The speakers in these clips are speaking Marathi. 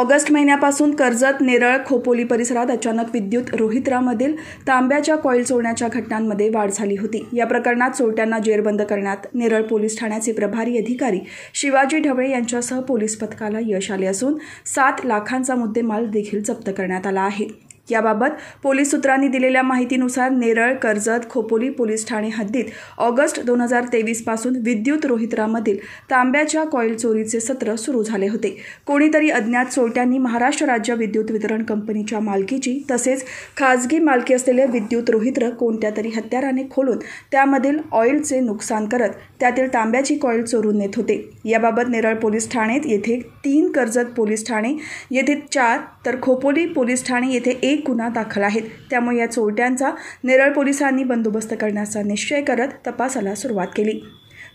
ऑगस्ट महिन्यापासून कर्जत नेरळ खोपोली परिसरात अचानक विद्युत रोहित्रामधील तांब्याच्या कॉईल चोरण्याच्या घटनांमध्ये वाढ झाली होती या प्रकरणात चोरट्यांना जेरबंद करण्यात नेरळ पोलीस ठाण्याचे प्रभारी अधिकारी शिवाजी ढवळे यांच्यासह पोलीस पथकाला यश आले असून सात लाखांचा मुद्देमाल देखील जप्त करण्यात आला आहे याबाबत पोलीस सूत्रांनी दिलेल्या माहितीनुसार नेरळ कर्जत खोपोली पोलीस ठाणे हद्दीत ऑगस्ट दोन हजार तेवीसपासून विद्युत रोहित्रामधील तांब्याच्या कॉईल चोरीचे सत्र सुरू झाले होते कोणीतरी अज्ञात चोरट्यांनी महाराष्ट्र राज्य विद्युत वितरण कंपनीच्या मालकीची तसेच खाजगी मालकी असलेले विद्युत रोहित्र कोणत्या तरी हत्याराने खोलून त्यामधील ऑइलचे नुकसान करत त्यातील तांब्याची कॉईल चोरून नेत होते याबाबत नेरळ पोलीस ठाणेत येथे तीन कर्जत पोलीस ठाणे येथे चार तर खोपोली पोलीस ठाणे येथे एक एक गुन्हा दाखल आहेत त्यामुळे या चोरट्यांचा नेरळ पोलिसांनी बंदोबस्त करण्याचा निश्चय करत तपासाला सुरुवात केली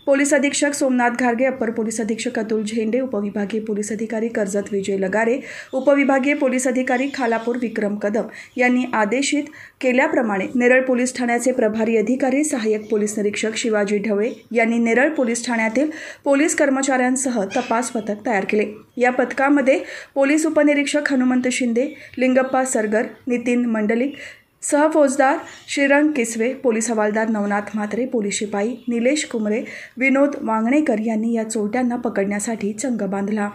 पोलीस अधीक्षक सोमनाथ घारगे अपर पोलीस अधीक्षक अतुल झेंडे उपविभागीय पोलीस अधिकारी कर्जत विजय लगारे उपविभागीय पोलीस अधिकारी खालापूर विक्रम कदम यांनी आदेशित केल्याप्रमाणे नेरळ पोलीस ठाण्याचे प्रभारी अधिकारी सहाय्यक पोलीस निरीक्षक शिवाजी ढवळे यांनी नेरळ पोलीस ठाण्यातील पोलीस कर्मचाऱ्यांसह तपास पथक तयार केले या पथकामध्ये पोलीस उपनिरीक्षक हनुमंत शिंदे लिंगप्पा सरगर नितीन मंडलिक सहफौजदार श्रीरंग किसवे पोलीस हवालदार नवनाथ म्हात्रे पोलीस शिपाई निलेश कुमरे विनोद वांगणेकर यांनी या चोरट्यांना पकडण्यासाठी चंग बांधला